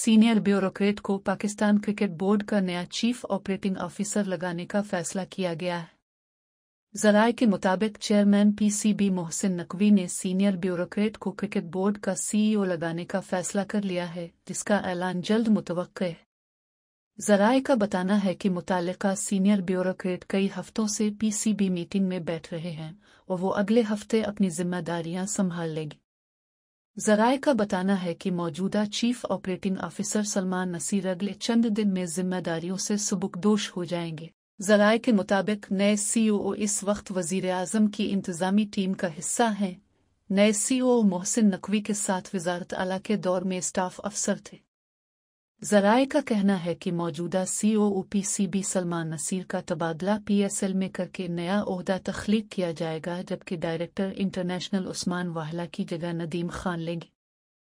senior bureaucrat को Pakistan cricket board का नया चीफ ऑपरेटिंग ऑफिसर लगाने का फैसला किया गया है जराये के मुताबिक चेयरमैन पीसीबी मोहसिन नकवी ने सीनियर ब्यूरोक्रेट को क्रिकेट बोर्ड का सीईओ लगाने का फैसला कर लिया है जिसका ऐलान जल्द मुतव है जराये का बताना है कि मुतल सीनियर ब्यूरोक्रेट कई हफ्तों से पीसीबी मीटिंग में बैठ रहे हैं और वो अगले हफ्ते अपनी जिम्मेदारियां संभाल लेगी ज़राये का बताना है कि मौजूदा chief operating officer Salman Naseer अगले चंद दिन में जिम्मेदारियों से सबुकदोश हो जाएंगे ज़राये के मुताबिक नए ओ e इस वक्त वजीर अजम की इंतजामी टीम का हिस्सा हैं नए ओ e मोहसिन नकवी के साथ वजारत आला के दौर में स्टाफ अफसर थे जराए का कहना है कि मौजूदा सीओओपी सीबी सलमान नसीर का तबादला पीएसएल में करके नया अहदा तख्लीक किया जाएगा जबकि डायरेक्टर इंटरनेशनल उस्मान वाहला की जगह नदीम खान लेंगे